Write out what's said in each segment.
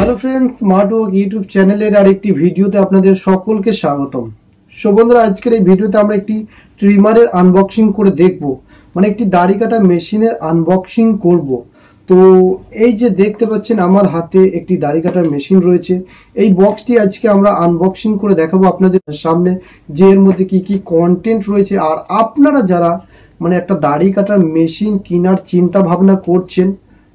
Hello friends smart work YouTube চ্যানেলের আরেকটি ভিডিওতে আপনাদের সকলকে স্বাগতম সো বন্ধুরা আজকের এই ভিডিওতে আমরা একটি ট্রিমারের আনবক্সিং করে দেখব মানে একটি দাড়ি কাটা মেশিনের আনবক্সিং করব তো এই যে দেখতে পাচ্ছেন আমার হাতে একটি দাড়ি কাটার মেশিন রয়েছে এই বক্সটি আজকে আমরা আনবক্সিং করে দেখাবো আপনাদের সামনে যে এর মধ্যে কি কি কন্টেন্ট রয়েছে আর আপনারা যারা মানে একটা দাড়ি কাটার মেশিন কেনার চিন্তা ভাবনা করছেন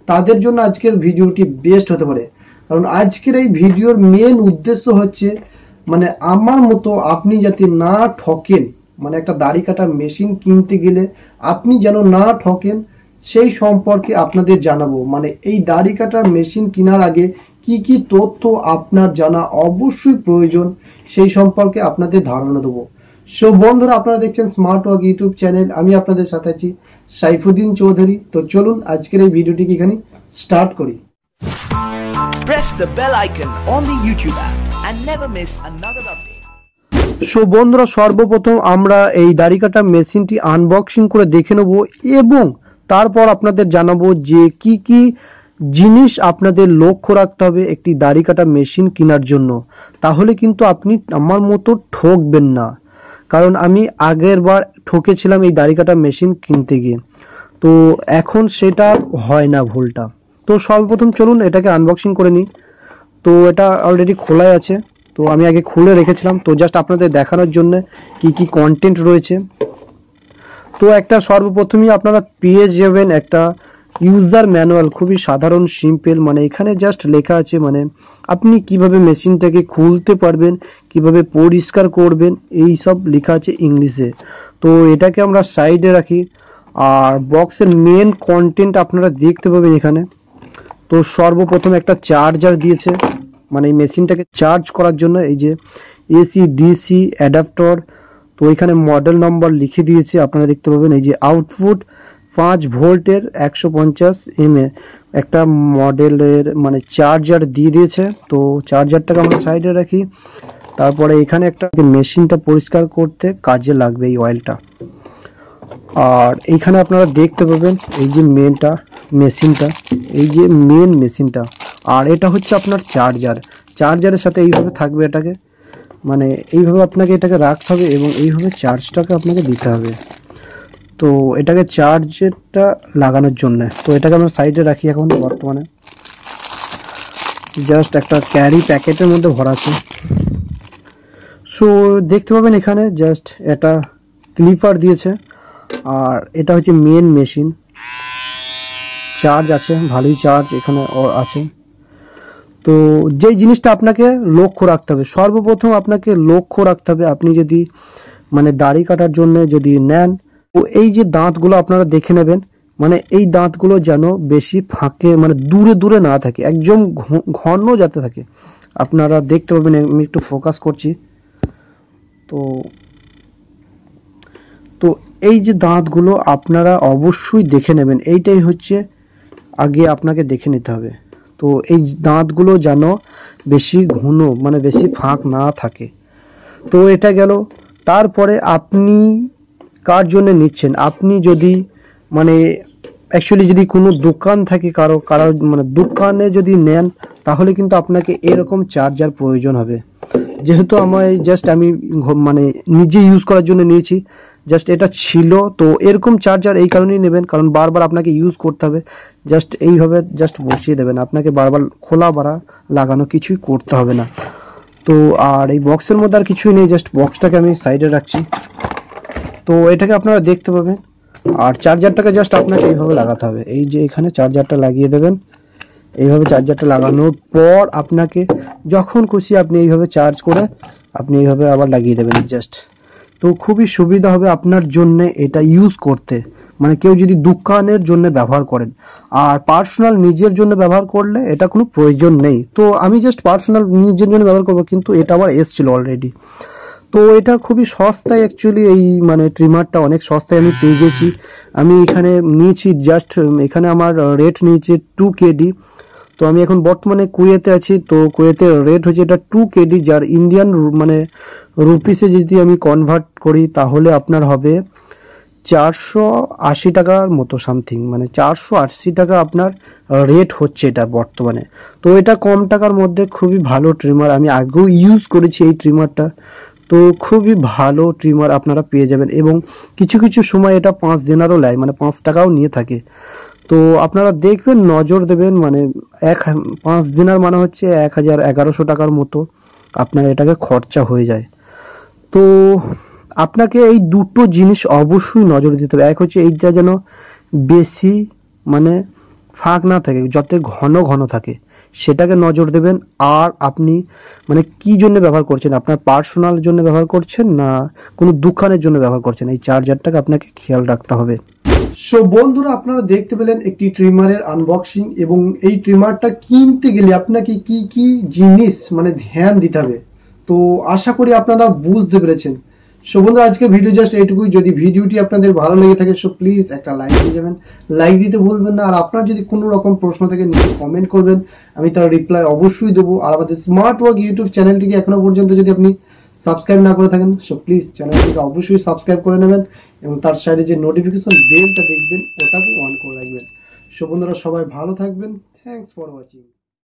তাদের জন্য আজকের ভিডিওটি বেস্ট হতে পারে কারণ আজকের এই ভিডিওর মেন উদ্দেশ্য হচ্ছে মানে আমার মতো আপনি যাতে না ঠকেন মানে একটা দাড়ি কাটা মেশিন কিনতে গেলে আপনি যেন না ঠকেন সেই সম্পর্কে আপনাদের জানাবো মানে এই দাড়ি কাটার মেশিন কেনার আগে কি কি তথ্য আপনার জানা অবশ্যই প্রয়োজন সেই সম্পর্কে আপনাদের ধারণা দেবো সো বন্ধুরা আপনারা দেখছেন স্মার্ট ওয়ার্ক ইউটিউব চ্যানেল আমি আপনাদের সাথে আছি সাইফুদ্দিন চৌধুরী তো চলুন আজকের এই ভিডিওটিকে এখানে স্টার্ট করি press the bell icon on the YouTube app and never miss another update. So বন্ধুরা সর্বপ্রথম আমরা এই দাড়ি কাটা মেশিনটি আনবক্সিং করে দেখে নেব এবং তারপর আপনাদের জানাবো যে কি কি জিনিস আপনাদের লক্ষ্য রাখতে হবে একটি দাড়ি কাটা মেশিন কেনার জন্য তাহলে কিন্তু আপনি আমার মতো ঠকবেন না কারণ আমি আগের বার ঠকেছিলাম এই দাড়ি কাটা মেশিন কিনতে গিয়ে তো এখন সেটা হয় না ভুলটা তো সর্বপ্রথম চলুন এটাকে আনবক্সিং করে নিই তো এটা অলরেডি খোলাই আছে তো আমি আগে খুলে রেখেছিলাম তো জাস্ট আপনাদের দেখানোর জন্য কি কি কন্টেন্ট রয়েছে তো একটা সর্বপ্রথমেই আপনারা পেয়ে যাবেন একটা ইউজার ম্যানুয়াল খুবই সাধারণ সিম্পল মানে এখানে জাস্ট লেখা আছে মানে আপনি কিভাবে মেশিনটাকে খুলতে পারবেন কিভাবে পরিষ্কার করবেন এই সব লেখা আছে ইংলিশে তো এটাকে আমরা সাইডে রাখি আর বক্সের মেন কন্টেন্ট আপনারা দেখতে পাবেন এখানে তো সর্বপ্রথম একটা চার্জার দিয়েছে মানে এই মেশিনটাকে চার্জ করার জন্য এই যে এসি ডিসি অ্যাডাপ্টর তো এখানে মডেল নম্বর লিখে দিয়েছে আপনারা দেখতে পাবেন এই যে আউটপুট পাঁচ ভোল্টের একশো পঞ্চাশ এম একটা মডেলের মানে চার্জার দিয়ে দিয়েছে তো চার্জারটাকে আমরা সাইডে রাখি তারপরে এখানে একটা মেশিনটা পরিষ্কার করতে কাজে লাগবে এই অয়েলটা আর এইখানে আপনারা দেখতে পাবেন এই যে মেনটা মেশিনটা এই যে মেন মেশিনটা আর এটা হচ্ছে আপনার চার্জার চার্জারের সাথে এইভাবে থাকবে এটাকে মানে এইভাবে আপনাকে এটাকে রাখতে হবে এবং এইভাবে চার্জটাকে আপনাকে দিতে হবে তো এটাকে চার্জেরটা লাগানোর জন্য তো এটাকে আমরা সাইডে রাখি এখন বর্তমানে জাস্ট একটা ক্যারি প্যাকেটের মধ্যে ভরা আছে সো দেখতে পাবেন এখানে জাস্ট এটা ক্লিপার দিয়েছে আর এটা হচ্ছে মেন মেশিন চার্জ আছে ভালোই চার্জ এখানে আছে তো যেই জিনিসটা আপনাকে লক্ষ্য রাখতে হবে সর্বপ্রথম আপনাকে লক্ষ্য রাখতে হবে আপনি যদি মানে দাড়ি কাটার জন্য যদি নেন ও এই যে দাঁতগুলো আপনারা দেখে নেবেন মানে এই দাঁতগুলো যেন বেশি ফাঁকে মানে দূরে দূরে না থাকে একদম ঘন যাতে থাকে আপনারা দেখতে পাবেন আমি একটু ফোকাস করছি তো তো এই যে দাঁতগুলো আপনারা অবশ্যই দেখে নেবেন এইটাই হচ্ছে আগে আপনাকে দেখে নিতে হবে তো এই দাঁতগুলো যেন বেশি ঘন মানে বেশি ফাঁক না থাকে তো এটা গেল তারপরে আপনি কার জন্য নিচ্ছেন আপনি যদি মানে অ্যাকচুয়ালি যদি কোনো দোকান থাকে কারো কারো মানে দোকানে যদি নেন তাহলে কিন্তু আপনাকে এরকম চার্জার প্রয়োজন হবে যেহেতু আমার জাস্ট আমি মানে নিজে ইউজ করার জন্য নিয়েছি জাস্ট এটা ছিল তো এরকম চার্জার এই কারণেই নেবেন কারণ বারবার আপনাকে ইউজ করতে হবে জাস্ট এইভাবে জাস্ট বসিয়ে দেবেন আপনাকে বারবার খোলা বাড়া লাগানো কিছুই করতে হবে না তো আর এই বক্সের মধ্যে আর কিছুই নেই জাস্ট বক্সটাকে আমি সাইডে রাখছি তো এটাকে আপনারা দেখতে পাবেন আর চার্জারটাকে জাস্ট আপনাকে এইভাবে লাগাতে হবে এই যে এখানে চার্জারটা লাগিয়ে দেবেন এইভাবে চার্জারটা লাগানোর পর আপনাকে যখন খুশি আপনি এইভাবে চার্জ করে আপনি এইভাবে আবার লাগিয়ে দেবেন জাস্ট তো খুবই সুবিধা হবে আপনার জন্য এটা ইউজ করতে মানে কেউ যদি দোকানের জন্য ব্যবহার করেন আর পার্সোনাল নিজের জন্য ব্যবহার করলে এটা কোনো প্রয়োজন নেই তো আমি জাস্ট পার্সোনাল নিজের জন্য ব্যবহার করবো কিন্তু এটা আমার এসছিল অলরেডি তো এটা খুবই সস্তায় অ্যাকচুয়ালি এই মানে ট্রিমারটা অনেক সস্তায় আমি পেয়ে গেছি আমি এখানে নিয়েছি জাস্ট এখানে আমার রেট নিয়েছে টু কেডি তো আমি এখন বর্তমানে কুয়েতে আছি তো কুয়েতের রেট হচ্ছে এটা টু কেডি যার ইন্ডিয়ান মানে রুপিসে যদি আমি কনভার্ট করি তাহলে আপনার হবে চারশো আশি টাকার মতো সামথিং মানে চারশো আশি টাকা আপনার রেট হচ্ছে এটা বর্তমানে তো এটা কম টাকার মধ্যে খুবই ভালো ট্রিমার আমি আগেও ইউজ করেছি এই ট্রিমারটা তো খুবই ভালো ট্রিমার আপনারা পেয়ে যাবেন এবং কিছু কিছু সময় এটা পাঁচ দিনারও নেয় মানে পাঁচ টাকাও নিয়ে থাকে তো আপনারা দেখবেন নজর দেবেন মানে এক পাঁচ দিনার মানে হচ্ছে এক হাজার এগারোশো টাকার মতো আপনার এটাকে খরচা হয়ে যায় তো আপনাকে এই দুটো জিনিস অবশ্যই নজর দিতে হবে এক হচ্ছে এইটা যেন বেশি মানে ফাঁক না থাকে যাতে ঘন ঘন থাকে সেটাকে নজর দেবেন আর আপনি মানে কি জন্য ব্যবহার করছেন আপনার পার্সোনাল জন্য ব্যবহার করছেন না কোনো দোকানের জন্য ব্যবহার করছেন এই চার্জারটাকে আপনাকে খেয়াল রাখতে হবে সো বন্ধুরা আপনারা দেখতে পেলেন একটি ট্রিমারের আনবক্সিং এবং এই ট্রিমারটা কিনতে গেলে আপনাকে কি কি জিনিস মানে ধ্যান দিতে হবে তো আশা করি আপনারা বুঝতে পেরেছেন সো বন্ধুরা আজকে ভিডিও জাস্ট এইটুকুই যদি ভিডিওটি আপনাদের ভালো লেগে থাকে সো প্লিজ একটা লাইক দিয়ে যাবেন লাইক দিতে ভুলবেন না আর আপনার যদি কোনো রকম প্রশ্ন থাকে নিচে কমেন্ট করবেন আমি তার রিপ্লাই অবশ্যই দেবো আর আমাদের স্মার্ট ওয়ার্ক ইউটিউব চ্যানেলটিকে এখনো পর্যন্ত যদি আপনি সাবস্ক্রাইব না করে থাকেন সো প্লিজ চ্যানেলটিকে অবশ্যই সাবস্ক্রাইব করে নেবেন এবং তার সাইডে যে নোটিফিকেশন বেলটা দেখবেন ওটাকে অন করে রাখবেন সো বন্ধুরা সবাই ভালো থাকবেন থ্যাংকস ফর ওয়াচিং